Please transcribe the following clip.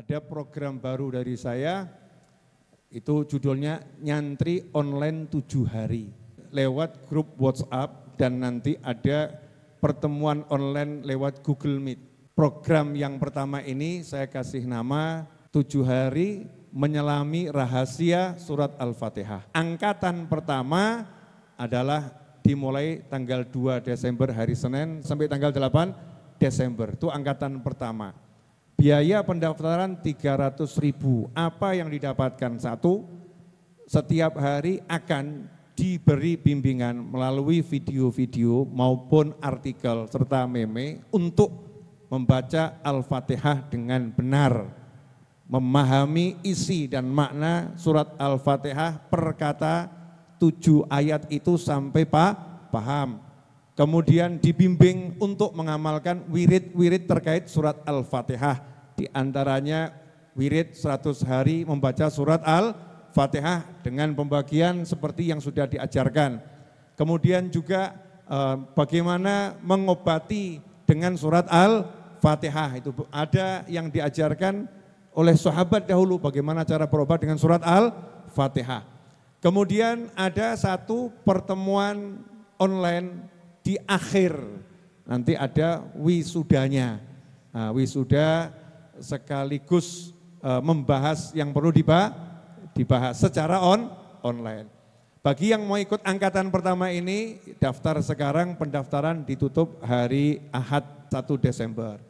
Ada program baru dari saya, itu judulnya Nyantri Online Tujuh Hari. Lewat grup WhatsApp dan nanti ada pertemuan online lewat Google Meet. Program yang pertama ini saya kasih nama Tujuh Hari Menyelami Rahasia Surat Al-Fatihah. Angkatan pertama adalah dimulai tanggal 2 Desember hari Senin sampai tanggal 8 Desember. Itu angkatan pertama. Biaya pendaftaran 300 ribu. Apa yang didapatkan? Satu, setiap hari akan diberi bimbingan melalui video-video maupun artikel serta meme untuk membaca Al-Fatihah dengan benar, memahami isi dan makna surat Al-Fatihah per tujuh ayat itu sampai pak paham. Kemudian dibimbing untuk mengamalkan wirid-wirid terkait surat Al-Fatihah di antaranya wirid 100 hari membaca surat Al-Fatihah dengan pembagian seperti yang sudah diajarkan. Kemudian juga eh, bagaimana mengobati dengan surat Al-Fatihah itu ada yang diajarkan oleh sahabat dahulu bagaimana cara berobat dengan surat Al-Fatihah. Kemudian ada satu pertemuan online di akhir nanti ada wisudanya. Nah, wisuda sekaligus uh, membahas yang perlu dibahas secara on online. Bagi yang mau ikut angkatan pertama ini, daftar sekarang pendaftaran ditutup hari Ahad 1 Desember.